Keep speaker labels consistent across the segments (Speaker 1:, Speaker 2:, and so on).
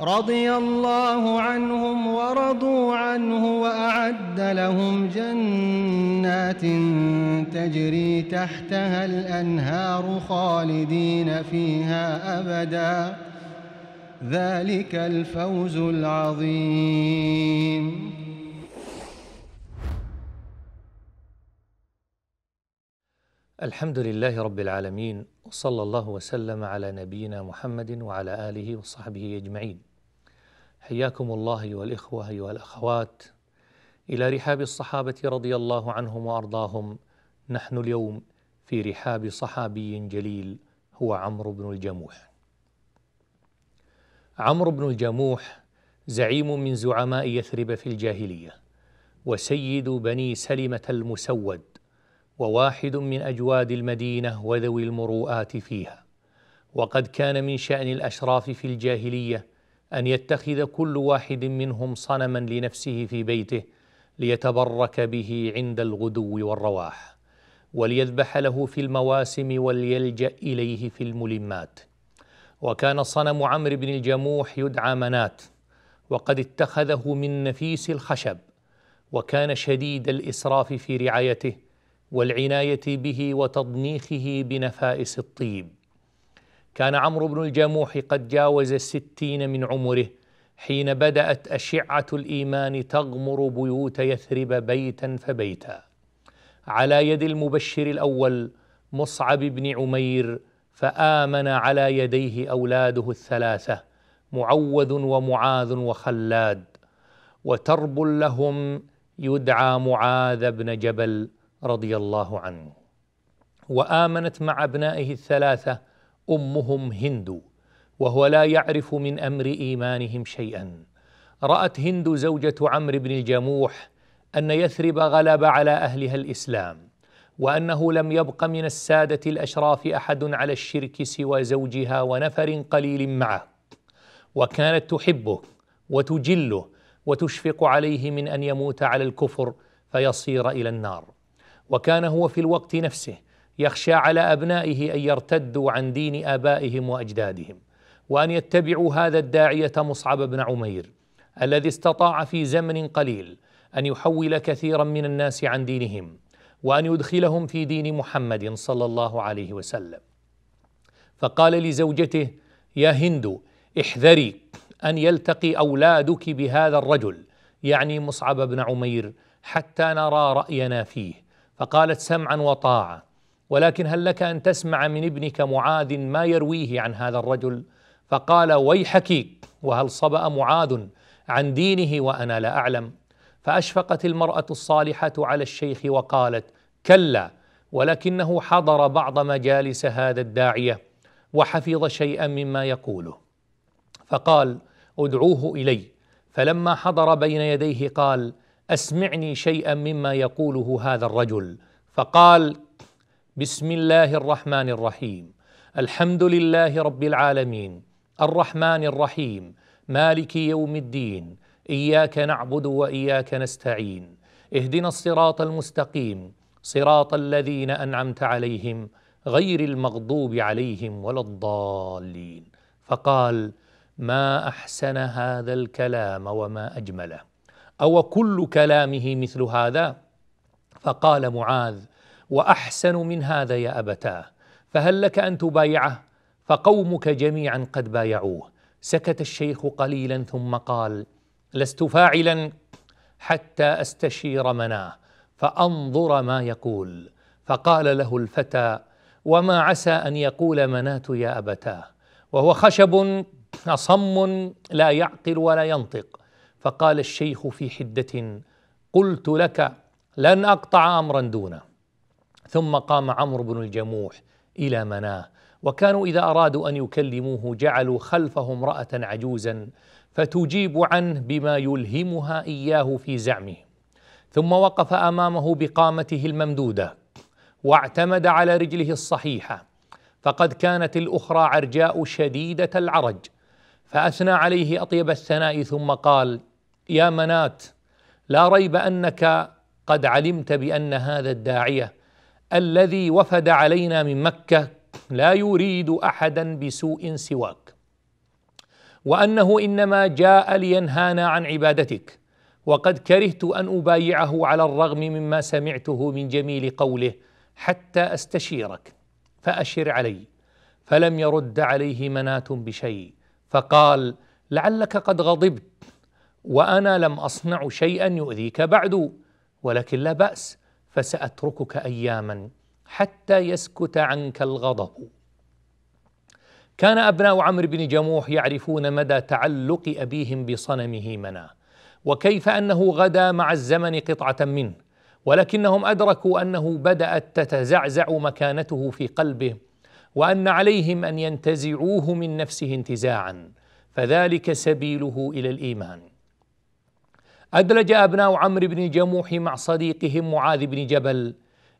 Speaker 1: رضي الله عنهم ورضوا عنه وأعد لهم جنات تجري تحتها الأنهار خالدين فيها أبدا ذلك الفوز العظيم الحمد لله رب العالمين وصلى الله وسلم على نبينا محمد وعلى آله وصحبه أجمعين حياكم الله ايها الاخوه ايها الاخوات الى رحاب الصحابه رضي الله عنهم وارضاهم نحن اليوم في رحاب صحابي جليل هو عمرو بن الجموح عمرو بن الجموح زعيم من زعماء يثرب في الجاهليه وسيد بني سلمه المسود وواحد من اجواد المدينه وذوي المروءات فيها وقد كان من شان الاشراف في الجاهليه ان يتخذ كل واحد منهم صنما لنفسه في بيته ليتبرك به عند الغدو والرواح وليذبح له في المواسم وليلجا اليه في الملمات وكان صنم عمرو بن الجموح يدعى منات وقد اتخذه من نفيس الخشب وكان شديد الاسراف في رعايته والعنايه به وتضنيخه بنفائس الطيب كان عمرو بن الجموح قد جاوز الستين من عمره حين بدأت أشعة الإيمان تغمر بيوت يثرب بيتا فبيتا على يد المبشر الأول مصعب بن عمير فآمن على يديه أولاده الثلاثة معوذ ومعاذ وخلاد وترب لهم يدعى معاذ بن جبل رضي الله عنه وآمنت مع أبنائه الثلاثة امهم هند وهو لا يعرف من امر ايمانهم شيئا رات هند زوجه عمرو بن الجموح ان يثرب غلب على اهلها الاسلام وانه لم يبق من الساده الاشراف احد على الشرك سوى زوجها ونفر قليل معه وكانت تحبه وتجله وتشفق عليه من ان يموت على الكفر فيصير الى النار وكان هو في الوقت نفسه يخشى على ابنائه ان يرتدوا عن دين ابائهم واجدادهم وان يتبعوا هذا الداعيه مصعب بن عمير الذي استطاع في زمن قليل ان يحول كثيرا من الناس عن دينهم وان يدخلهم في دين محمد صلى الله عليه وسلم فقال لزوجته يا هند احذري ان يلتقي اولادك بهذا الرجل يعني مصعب بن عمير حتى نرى راينا فيه فقالت سمعا وطاعه ولكن هل لك ان تسمع من ابنك معاذ ما يرويه عن هذا الرجل فقال ويحك وهل صبا معاذ عن دينه وانا لا اعلم فاشفقت المراه الصالحه على الشيخ وقالت كلا ولكنه حضر بعض مجالس هذا الداعيه وحفظ شيئا مما يقوله فقال ادعوه الي فلما حضر بين يديه قال اسمعني شيئا مما يقوله هذا الرجل فقال بسم الله الرحمن الرحيم الحمد لله رب العالمين الرحمن الرحيم مالك يوم الدين اياك نعبد واياك نستعين اهدنا الصراط المستقيم صراط الذين انعمت عليهم غير المغضوب عليهم ولا الضالين فقال ما احسن هذا الكلام وما اجمله او كل كلامه مثل هذا فقال معاذ واحسن من هذا يا ابتاه فهل لك ان تبايعه فقومك جميعا قد بايعوه سكت الشيخ قليلا ثم قال لست فاعلا حتى استشير مناه فانظر ما يقول فقال له الفتى وما عسى ان يقول مناه يا ابتاه وهو خشب اصم لا يعقل ولا ينطق فقال الشيخ في حده قلت لك لن اقطع امرا دونه ثم قام عمرو بن الجموح الى مناه وكانوا اذا ارادوا ان يكلموه جعلوا خلفه امراه عجوزا فتجيب عنه بما يلهمها اياه في زعمه ثم وقف امامه بقامته الممدوده واعتمد على رجله الصحيحه فقد كانت الاخرى عرجاء شديده العرج فاثنى عليه اطيب الثناء ثم قال يا منات لا ريب انك قد علمت بان هذا الداعيه الذي وفد علينا من مكه لا يريد احدا بسوء سواك وانه انما جاء لينهانا عن عبادتك وقد كرهت ان ابايعه على الرغم مما سمعته من جميل قوله حتى استشيرك فاشر علي فلم يرد عليه مناه بشيء فقال لعلك قد غضبت وانا لم اصنع شيئا يؤذيك بعد ولكن لا باس فساتركك اياما حتى يسكت عنك الغضب كان ابناء عمرو بن جموح يعرفون مدى تعلق ابيهم بصنمه مناه وكيف انه غدا مع الزمن قطعه منه ولكنهم ادركوا انه بدات تتزعزع مكانته في قلبه وان عليهم ان ينتزعوه من نفسه انتزاعا فذلك سبيله الى الايمان أدلج أبناء عمرو بن جموح مع صديقهم معاذ بن جبل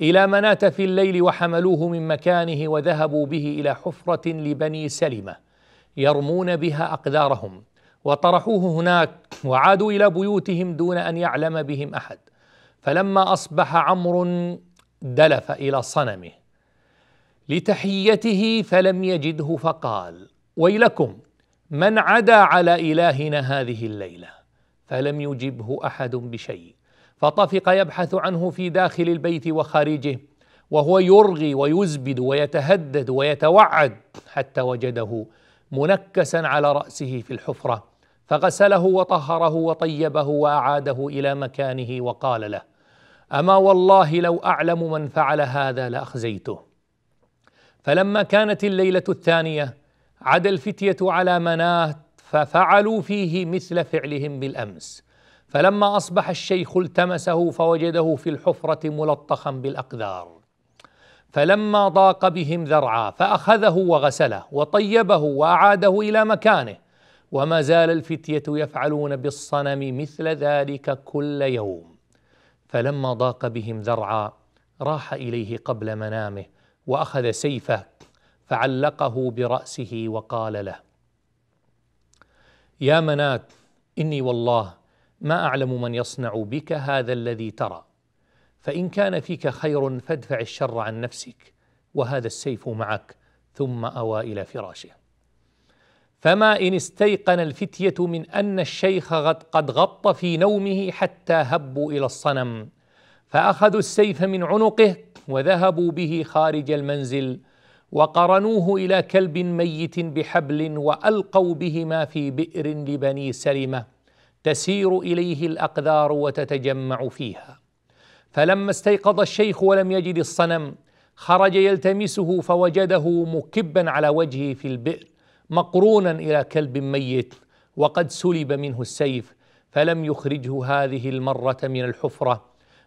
Speaker 1: إلى منات في الليل وحملوه من مكانه وذهبوا به إلى حفرة لبني سلمة يرمون بها أقدارهم وطرحوه هناك وعادوا إلى بيوتهم دون أن يعلم بهم أحد فلما أصبح عمرو دلف إلى صنمه لتحيته فلم يجده فقال ويلكم من عدا على إلهنا هذه الليله فلم يجبه احد بشيء فطفق يبحث عنه في داخل البيت وخارجه وهو يرغي ويزبد ويتهدد ويتوعد حتى وجده منكسا على راسه في الحفره فغسله وطهره وطيبه واعاده الى مكانه وقال له اما والله لو اعلم من فعل هذا لاخزيته فلما كانت الليله الثانيه عدا الفتيه على مناه ففعلوا فيه مثل فعلهم بالامس فلما اصبح الشيخ التمسه فوجده في الحفره ملطخا بالاقدار فلما ضاق بهم ذرعا فاخذه وغسله وطيبه واعاده الى مكانه وما زال الفتيه يفعلون بالصنم مثل ذلك كل يوم فلما ضاق بهم ذرعا راح اليه قبل منامه واخذ سيفه فعلقه براسه وقال له يا منات اني والله ما اعلم من يصنع بك هذا الذي ترى فان كان فيك خير فادفع الشر عن نفسك وهذا السيف معك ثم اوى الى فراشه فما ان استيقن الفتيه من ان الشيخ قد غط في نومه حتى هبوا الى الصنم فاخذوا السيف من عنقه وذهبوا به خارج المنزل وقرنوه الى كلب ميت بحبل والقوا بهما في بئر لبني سلمه تسير اليه الاقدار وتتجمع فيها فلما استيقظ الشيخ ولم يجد الصنم خرج يلتمسه فوجده مكبا على وجهه في البئر مقرونا الى كلب ميت وقد سلب منه السيف فلم يخرجه هذه المره من الحفره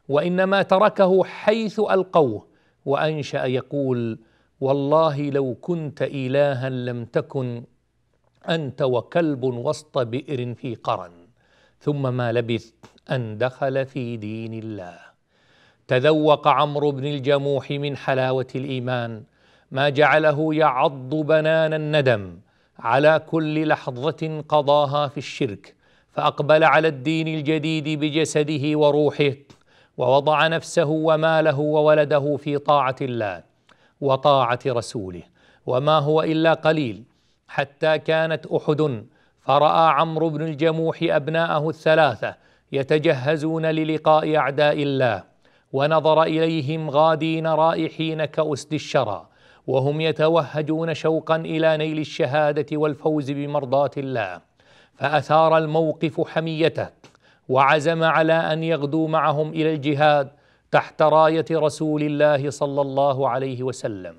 Speaker 1: وانما تركه حيث القوه وانشا يقول والله لو كنت إلها لم تكن أنت وكلب وسط بئر في قرن ثم ما لبث أن دخل في دين الله تذوق عمرو بن الجموح من حلاوة الإيمان ما جعله يعض بنان الندم على كل لحظة قضاها في الشرك فأقبل على الدين الجديد بجسده وروحه ووضع نفسه وماله وولده في طاعة الله وطاعه رسوله وما هو الا قليل حتى كانت احد فراى عمرو بن الجموح ابناءه الثلاثه يتجهزون للقاء اعداء الله ونظر اليهم غادين رائحين كاسد الشرى وهم يتوهجون شوقا الى نيل الشهاده والفوز بمرضاه الله فاثار الموقف حميته وعزم على ان يغدو معهم الى الجهاد تحت رايه رسول الله صلى الله عليه وسلم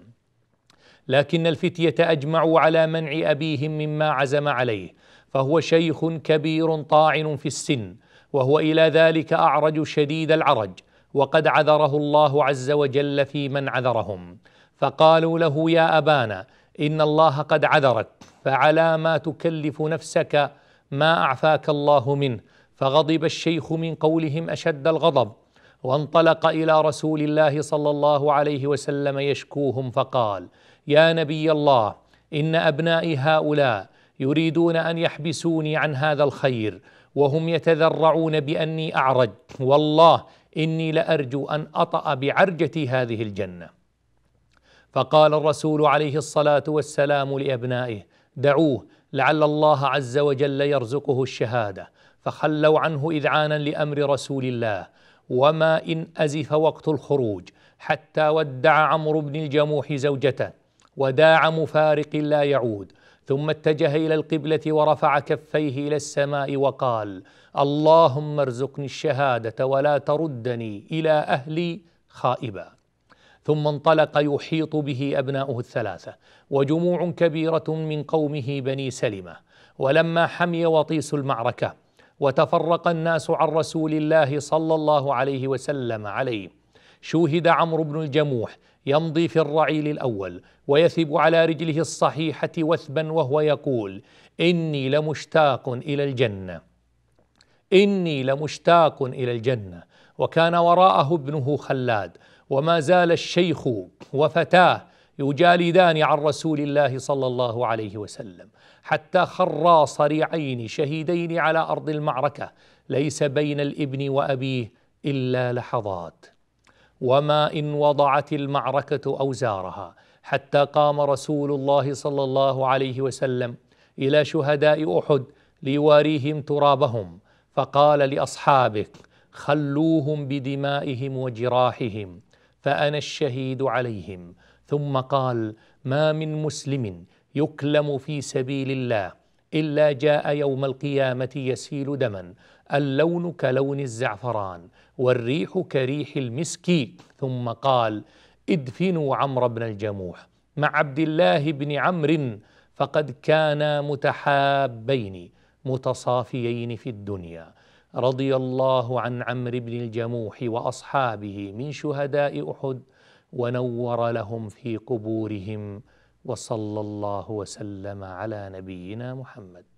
Speaker 1: لكن الفتيه اجمعوا على منع ابيهم مما عزم عليه فهو شيخ كبير طاعن في السن وهو الى ذلك اعرج شديد العرج وقد عذره الله عز وجل في من عذرهم فقالوا له يا ابانا ان الله قد عذرك فعلى ما تكلف نفسك ما اعفاك الله منه فغضب الشيخ من قولهم اشد الغضب وانطلق الى رسول الله صلى الله عليه وسلم يشكوهم فقال يا نبي الله ان ابنائي هؤلاء يريدون ان يحبسوني عن هذا الخير وهم يتذرعون باني اعرج والله اني لارجو ان اطا بعرجتي هذه الجنه فقال الرسول عليه الصلاه والسلام لابنائه دعوه لعل الله عز وجل يرزقه الشهاده فخلوا عنه اذعانا لامر رسول الله وما إن أزف وقت الخروج حتى ودع عمرو بن الجموح زوجته وداع مفارق لا يعود ثم اتجه إلى القبلة ورفع كفيه إلى السماء وقال اللهم ارزقني الشهادة ولا تردني إلى أهلي خائبا ثم انطلق يحيط به أبناؤه الثلاثة وجموع كبيرة من قومه بني سلمة ولما حمي وطيس المعركة وتفرق الناس عن رسول الله صلى الله عليه وسلم عليه شوهد عمرو بن الجموح يمضي في الرعيل الاول ويثب على رجله الصحيحه وثبا وهو يقول اني لمشتاق الى الجنه اني لمشتاق الى الجنه وكان وراءه ابنه خلاد وما زال الشيخ وفتاه يجالدان عن رسول الله صلى الله عليه وسلم حتى خرا صريعين شهيدين على ارض المعركه ليس بين الابن وابيه الا لحظات وما ان وضعت المعركه اوزارها حتى قام رسول الله صلى الله عليه وسلم الى شهداء احد ليواريهم ترابهم فقال لاصحابه خلوهم بدمائهم وجراحهم فانا الشهيد عليهم ثم قال ما من مسلم يكلم في سبيل الله الا جاء يوم القيامه يسيل دما اللون كلون الزعفران والريح كريح المسك ثم قال ادفنوا عمرو بن الجموح مع عبد الله بن عمرو فقد كانا متحابين متصافيين في الدنيا رضي الله عن عمرو بن الجموح واصحابه من شهداء احد ونور لهم في قبورهم وصلى الله وسلم على نبينا محمد